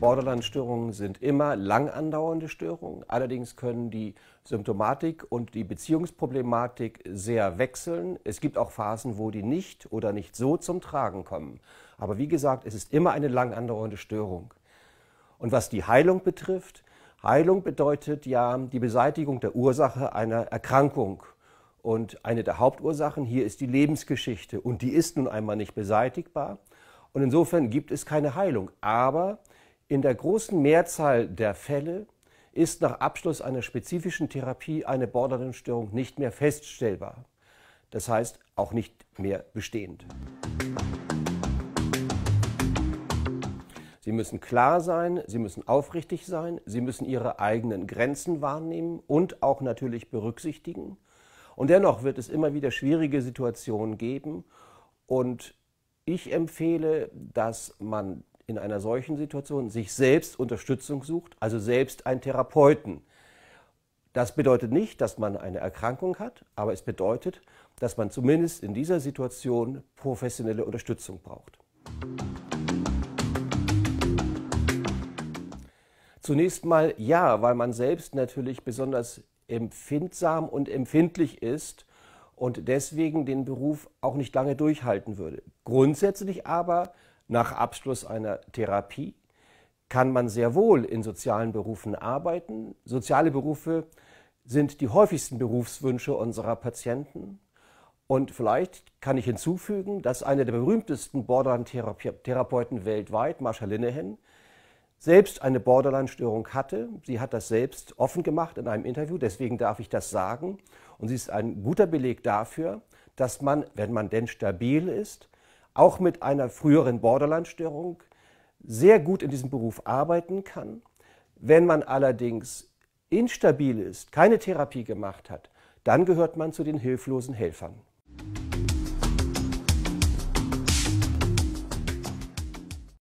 Borderline-Störungen sind immer lang andauernde Störungen. Allerdings können die Symptomatik und die Beziehungsproblematik sehr wechseln. Es gibt auch Phasen, wo die nicht oder nicht so zum Tragen kommen. Aber wie gesagt, es ist immer eine lang andauernde Störung. Und was die Heilung betrifft, Heilung bedeutet ja die Beseitigung der Ursache einer Erkrankung. Und eine der Hauptursachen hier ist die Lebensgeschichte. Und die ist nun einmal nicht beseitigbar. Und insofern gibt es keine Heilung. Aber in der großen Mehrzahl der Fälle ist nach Abschluss einer spezifischen Therapie eine Borderline-Störung nicht mehr feststellbar. Das heißt auch nicht mehr bestehend. Sie müssen klar sein, Sie müssen aufrichtig sein, Sie müssen Ihre eigenen Grenzen wahrnehmen und auch natürlich berücksichtigen. Und dennoch wird es immer wieder schwierige Situationen geben. Und ich empfehle, dass man in einer solchen Situation sich selbst Unterstützung sucht, also selbst einen Therapeuten. Das bedeutet nicht, dass man eine Erkrankung hat, aber es bedeutet, dass man zumindest in dieser Situation professionelle Unterstützung braucht. Zunächst mal ja, weil man selbst natürlich besonders empfindsam und empfindlich ist und deswegen den Beruf auch nicht lange durchhalten würde. Grundsätzlich aber nach Abschluss einer Therapie kann man sehr wohl in sozialen Berufen arbeiten. Soziale Berufe sind die häufigsten Berufswünsche unserer Patienten. Und vielleicht kann ich hinzufügen, dass einer der berühmtesten Borderline-Therapeuten weltweit, Marsha Linehan, selbst eine Borderline-Störung hatte. Sie hat das selbst offen gemacht in einem Interview, deswegen darf ich das sagen. Und sie ist ein guter Beleg dafür, dass man, wenn man denn stabil ist, auch mit einer früheren Borderline-Störung sehr gut in diesem Beruf arbeiten kann. Wenn man allerdings instabil ist, keine Therapie gemacht hat, dann gehört man zu den hilflosen Helfern.